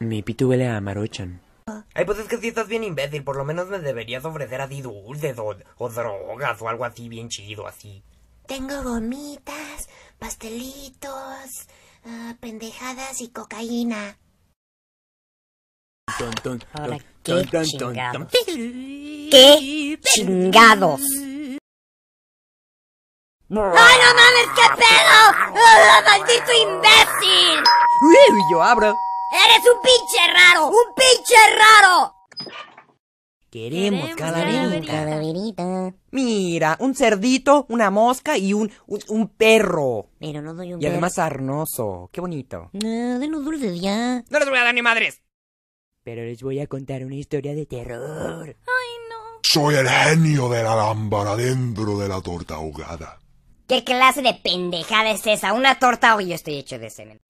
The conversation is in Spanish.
Mi pitu huele a Marochan. Ay, pues es que si estás bien imbécil, por lo menos me deberías ofrecer así dulces o, o drogas o algo así bien chido, así. Tengo gomitas, pastelitos, ah, pendejadas y cocaína. ¿qué chingados? ¿Qué chingados? ¡Ay, no mames, qué pedo! ¡Ah, ¡Maldito imbécil! ¡Uy, yo abro! ¡Eres un pinche raro! ¡Un pinche raro! Queremos, Queremos Mira, un cerdito, una mosca y un, un, perro. Pero no doy un Y además arnoso. Qué bonito. No, denos dulces ya. No les voy a dar ni madres. Pero les voy a contar una historia de terror. Ay, no. Soy el genio de la lámpara dentro de la torta ahogada. ¿Qué clase de pendejada es esa? Una torta hoy yo estoy hecho de semen.